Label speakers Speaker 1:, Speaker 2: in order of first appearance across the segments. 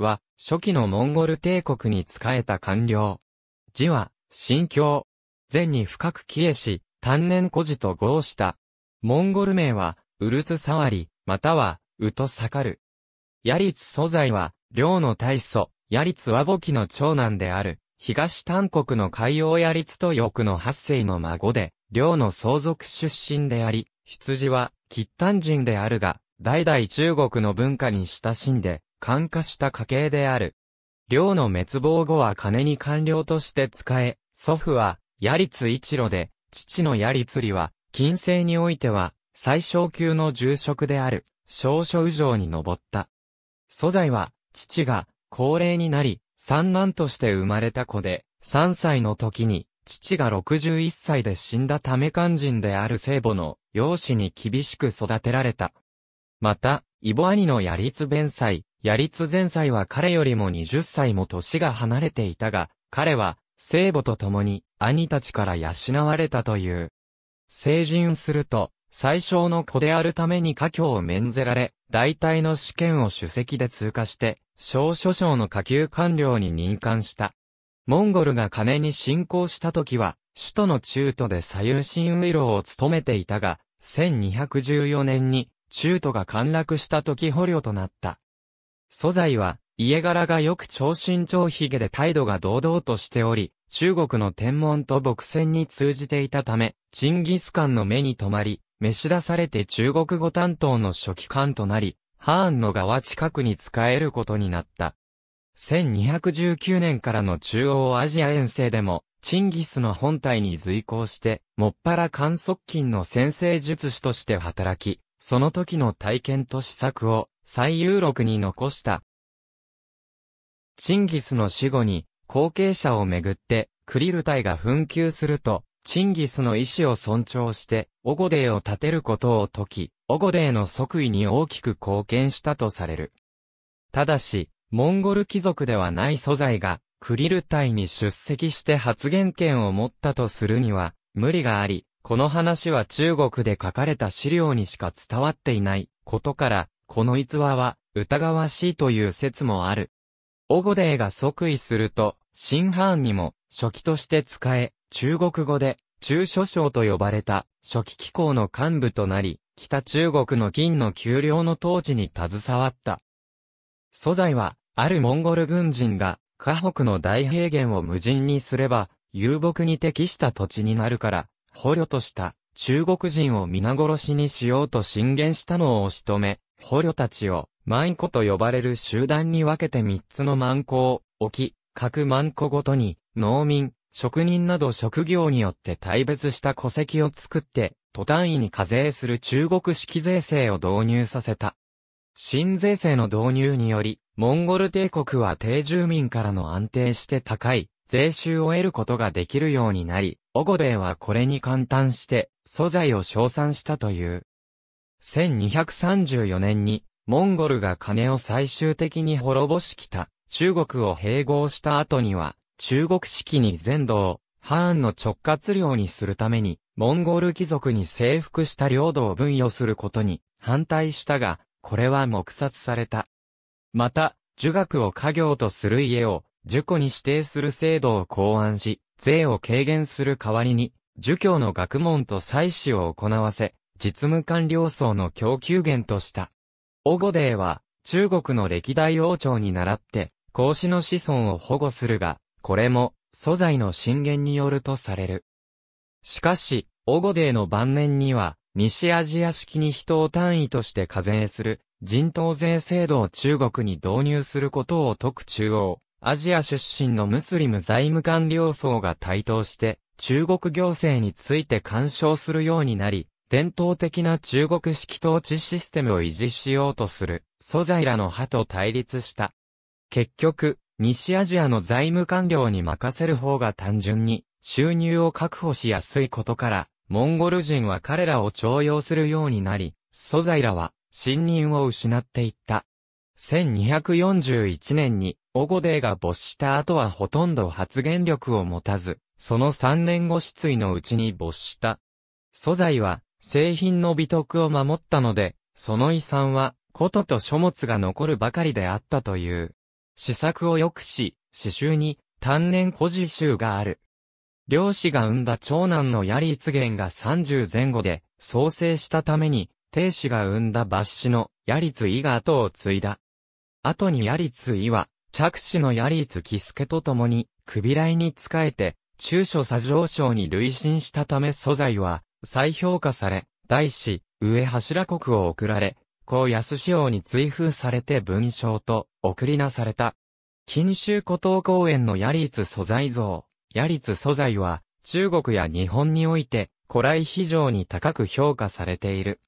Speaker 1: は、初期のモンゴル帝国に仕えた官僚。字は、新教。前に深く帰依し、丹念孤児と合した。モンゴル名は、ウルツサワリ、または、ウトサカル。ヤリツ素材は、領の大祖、ヤリツワ母キの長男である、東丹国の海洋ヤリツと翼の八世の孫で、領の相続出身であり、羊は、喫丹人であるが、代々中国の文化に親しんで、感化した家系である。領の滅亡後は金に官僚として使え、祖父は、リツ一路で、父のリツリは、近世においては、最小級の重職である、少々以上に上った。素材は、父が、高齢になり、三男として生まれた子で、三歳の時に、父が61歳で死んだため肝心である聖母の、養子に厳しく育てられた。また、イボ兄のヤリツ弁祭、ヤリツ前妻は彼よりも20歳も年が離れていたが、彼は、聖母と共に、兄たちから養われたという。成人すると、最小の子であるために家境を免ぜられ、大体の試験を主席で通過して、小書省の下級官僚に任官した。モンゴルが金に侵攻した時は、首都の中都で左右新ウイロを務めていたが、1214年に、中都が陥落した時捕虜となった。素材は、家柄がよく長身長髭で態度が堂々としており、中国の天文と牧船に通じていたため、チンギスカンの目に留まり、召し出されて中国語担当の書記官となり、ハーンの側近くに仕えることになった。1219年からの中央アジア遠征でも、チンギスの本体に随行して、もっぱら観測金の先生術師として働き、その時の体験と施策を最有力に残した。チンギスの死後に、後継者をめぐって、クリル隊が紛糾すると、チンギスの意志を尊重して、オゴデーを立てることを解き、オゴデーの即位に大きく貢献したとされる。ただし、モンゴル貴族ではない素材が、クリル隊に出席して発言権を持ったとするには、無理があり、この話は中国で書かれた資料にしか伝わっていないことから、この逸話は疑わしいという説もある。オゴデーが即位すると、新藩にも初期として使え、中国語で中諸省と呼ばれた初期機構の幹部となり、北中国の金の丘陵の統治に携わった。素材は、あるモンゴル軍人が、河北の大平原を無人にすれば、遊牧に適した土地になるから、捕虜とした中国人を皆殺しにしようと進言したのを押し止め、捕虜たちを、万古と呼ばれる集団に分けて3つの万古を置き、各万古ごとに、農民、職人など職業によって大別した戸籍を作って、都単位に課税する中国式税制を導入させた。新税制の導入により、モンゴル帝国は低住民からの安定して高い税収を得ることができるようになり、オゴデーはこれに簡単して、素材を称賛したという。1234年に、モンゴルが金を最終的に滅ぼしきた、中国を併合した後には、中国式に全土を、ハーンの直轄領にするために、モンゴル貴族に征服した領土を分与することに反対したが、これは黙殺された。また、儒学を家業とする家を、儒庫に指定する制度を考案し、税を軽減する代わりに、儒教の学問と祭祀を行わせ、実務官僚層の供給源とした。オゴデーは、中国の歴代王朝に倣って、孔子の子孫を保護するが、これも、素材の震源によるとされる。しかし、オゴデーの晩年には、西アジア式に人を単位として課税する、人頭税制度を中国に導入することを特中央、アジア出身のムスリム財務官僚層が台頭して、中国行政について干渉するようになり、伝統的な中国式統治システムを維持しようとする、素材らの派と対立した。結局、西アジアの財務官僚に任せる方が単純に収入を確保しやすいことから、モンゴル人は彼らを徴用するようになり、素材らは信任を失っていった。1241年にオゴデーが没した後はほとんど発言力を持たず、その3年後失意のうちに没した。素材は製品の美徳を守ったので、その遺産は、ことと書物が残るばかりであったという。試作を良くし、詩集に、単年古事集がある。漁師が生んだ長男の槍一元が30前後で、創生したために、亭主が生んだ抜子の槍津伊が後を継いだ。後に槍津伊は、着手の槍津喜助と共に、首来に仕えて、中所左上昇に累進したため素材は、再評価され、大師、上柱国を送られ、高安仕王に追封されて文章と送りなされた。錦州古島公園のヤリツ素材像。ヤリツ素材は、中国や日本において、古来非常に高く評価されている。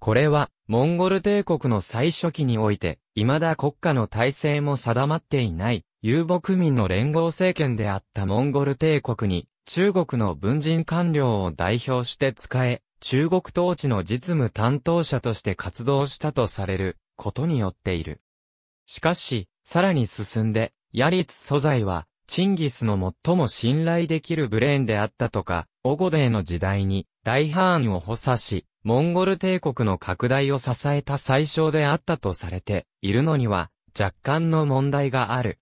Speaker 1: これは、モンゴル帝国の最初期において、未だ国家の体制も定まっていない、遊牧民の連合政権であったモンゴル帝国に、中国の文人官僚を代表して使え、中国統治の実務担当者として活動したとされることによっている。しかし、さらに進んで、ヤリツ素材は、チンギスの最も信頼できるブレーンであったとか、オゴデーの時代に、大ハーンを補佐し、モンゴル帝国の拡大を支えた最小であったとされているのには、若干の問題がある。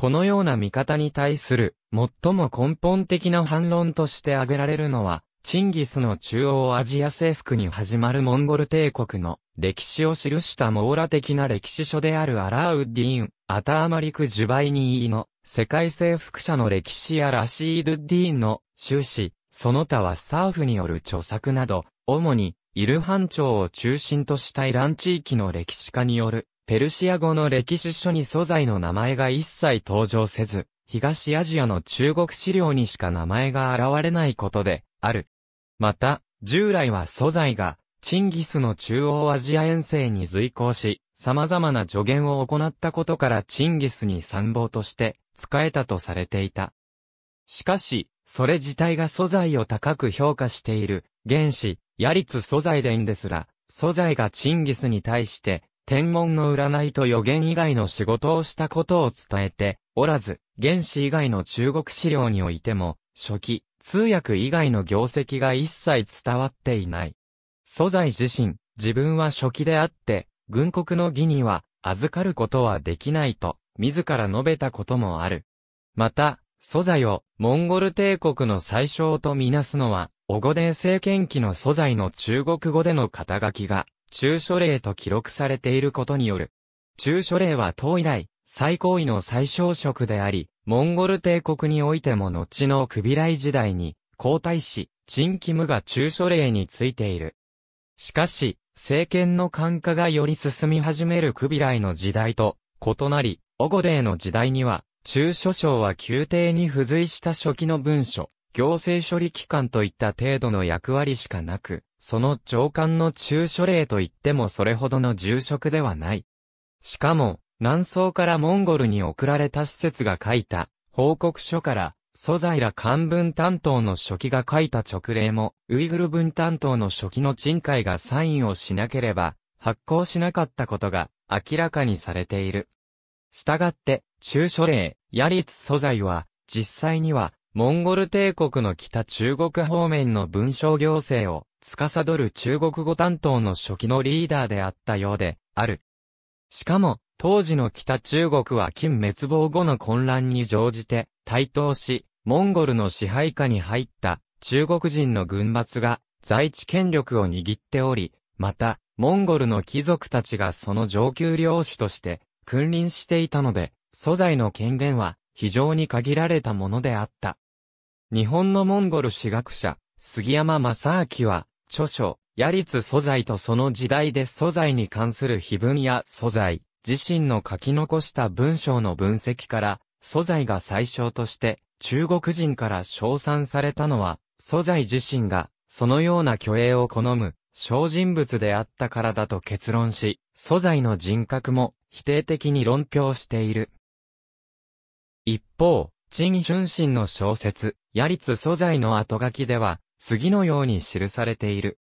Speaker 1: このような見方に対する、最も根本的な反論として挙げられるのは、チンギスの中央アジア征服に始まるモンゴル帝国の歴史を記した網羅的な歴史書であるアラーウッディーン、アターマリク・ジュバイニーの世界征服者の歴史やラシード・ディーンの終始、その他はサーフによる著作など、主にイルハン朝を中心としたイラン地域の歴史家によるペルシア語の歴史書に素材の名前が一切登場せず、東アジアの中国資料にしか名前が現れないことで、ある。また、従来は素材が、チンギスの中央アジア遠征に随行し、様々な助言を行ったことからチンギスに参謀として仕えたとされていた。しかし、それ自体が素材を高く評価している、原始、ヤリツ素材伝ですら、素材がチンギスに対して天文の占いと予言以外の仕事をしたことを伝えておらず、原始以外の中国資料においても、初期、通訳以外の業績が一切伝わっていない。素材自身、自分は初期であって、軍国の義には預かることはできないと、自ら述べたこともある。また、素材をモンゴル帝国の最小とみなすのは、オゴデン政権期の素材の中国語での肩書きが中書令と記録されていることによる。中書令は唐以来、最高位の最小職であり、モンゴル帝国においても後のクビライ時代に、皇太子、チンキムが中書令についている。しかし、政権の官化がより進み始めるクビライの時代と、異なり、オゴデーの時代には、中書省は宮廷に付随した初期の文書、行政処理機関といった程度の役割しかなく、その長官の中書令といってもそれほどの重職ではない。しかも、南宋からモンゴルに送られた施設が書いた報告書から、素材ら漢文担当の書記が書いた直令も、ウイグル文担当の書記の陳会がサインをしなければ、発行しなかったことが明らかにされている。したがって、中書令、ヤリツ素材は、実際には、モンゴル帝国の北中国方面の文章行政を司る中国語担当の初期のリーダーであったようである。しかも、当時の北中国は金滅亡後の混乱に乗じて、台頭し、モンゴルの支配下に入った中国人の軍閥が在地権力を握っており、また、モンゴルの貴族たちがその上級領主として君臨していたので、素材の権限は非常に限られたものであった。日本のモンゴル史学者、杉山正明は、著書、ヤリツ素材とその時代で素材に関する碑文や素材、自身の書き残した文章の分析から、素材が最小として、中国人から称賛されたのは、素材自身が、そのような虚栄を好む、小人物であったからだと結論し、素材の人格も否定的に論評している。一方、陳春心の小説、やりつ素材の後書きでは、次のように記されている。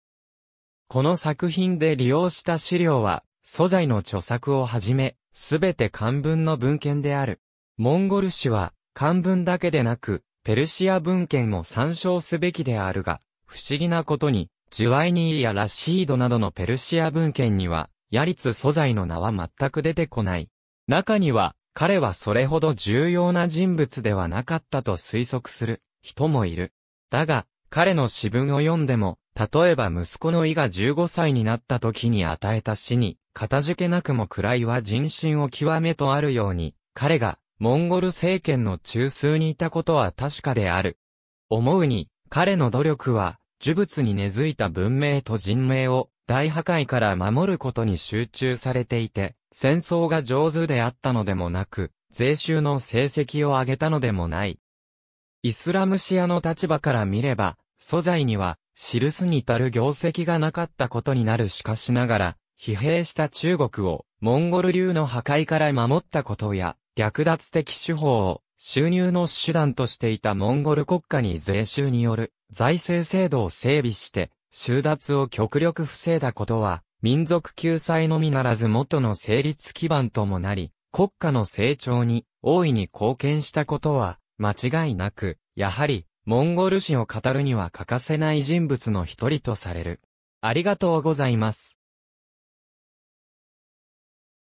Speaker 1: この作品で利用した資料は、素材の著作をはじめ、すべて漢文の文献である。モンゴル史は、漢文だけでなく、ペルシア文献も参照すべきであるが、不思議なことに、ジュワイニーやラシードなどのペルシア文献には、ヤリツ素材の名は全く出てこない。中には、彼はそれほど重要な人物ではなかったと推測する人もいる。だが、彼の詩文を読んでも、例えば息子の伊が15歳になった時に与えた死に、片付けなくも位は人心を極めとあるように、彼が、モンゴル政権の中枢にいたことは確かである。思うに、彼の努力は、呪物に根付いた文明と人命を大破壊から守ることに集中されていて、戦争が上手であったのでもなく、税収の成績を上げたのでもない。イスラムシアの立場から見れば、素材には、記すに足る業績がなかったことになるしかしながら、疲弊した中国を、モンゴル流の破壊から守ったことや、略奪的手法を、収入の手段としていたモンゴル国家に税収による財政制度を整備して、収奪を極力防いだことは、民族救済のみならず元の成立基盤ともなり、国家の成長に大いに貢献したことは、間違いなく、やはり、モンゴル史を語るには欠かせない人物の一人とされる。ありがとうございます。